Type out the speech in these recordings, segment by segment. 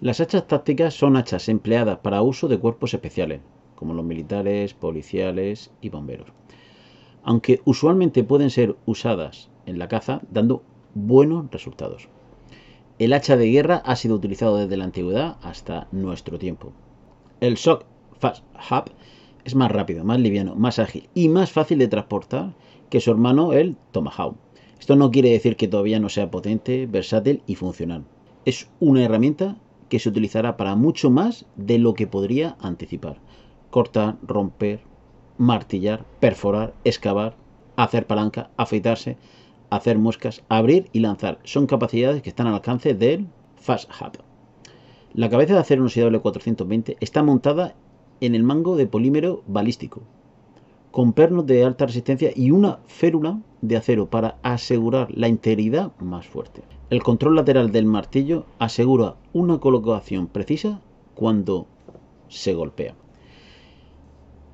Las hachas tácticas son hachas empleadas para uso de cuerpos especiales, como los militares, policiales y bomberos, aunque usualmente pueden ser usadas en la caza dando buenos resultados. El hacha de guerra ha sido utilizado desde la antigüedad hasta nuestro tiempo. El Shock Fast Hub es más rápido, más liviano, más ágil y más fácil de transportar que su hermano el Tomahawk. Esto no quiere decir que todavía no sea potente, versátil y funcional. Es una herramienta que se utilizará para mucho más de lo que podría anticipar. Cortar, romper, martillar, perforar, excavar, hacer palanca, afeitarse, hacer moscas, abrir y lanzar. Son capacidades que están al alcance del Fast Hub. La cabeza de acero inoxidable 420 está montada en el mango de polímero balístico, con pernos de alta resistencia y una férula de acero para asegurar la integridad más fuerte. El control lateral del martillo asegura una colocación precisa cuando se golpea.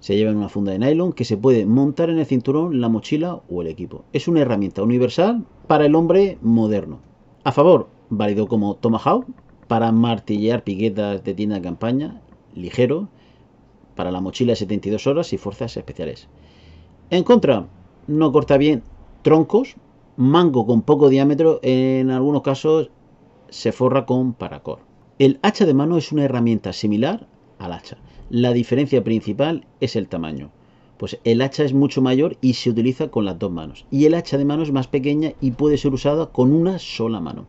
Se lleva en una funda de nylon que se puede montar en el cinturón, la mochila o el equipo. Es una herramienta universal para el hombre moderno. A favor, válido como tomahawk para martillear piquetas de tienda de campaña, ligero, para la mochila 72 horas y fuerzas especiales. En contra, no corta bien troncos, mango con poco diámetro, en algunos casos se forra con paracord El hacha de mano es una herramienta similar al hacha. La diferencia principal es el tamaño. Pues el hacha es mucho mayor y se utiliza con las dos manos. Y el hacha de mano es más pequeña y puede ser usada con una sola mano.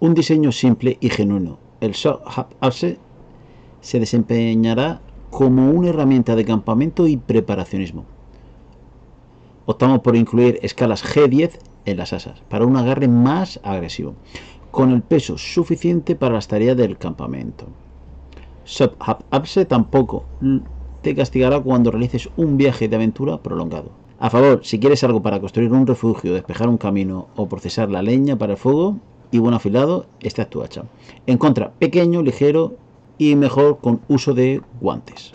Un diseño simple y genuino. El Soft Hub se desempeñará como una herramienta de campamento y preparacionismo. Optamos por incluir escalas G10 en las asas para un agarre más agresivo, con el peso suficiente para las tareas del campamento. sub tampoco te castigará cuando realices un viaje de aventura prolongado. A favor, si quieres algo para construir un refugio, despejar un camino o procesar la leña para el fuego, y buen afilado, esta es tu hacha. En contra, pequeño, ligero y mejor con uso de guantes.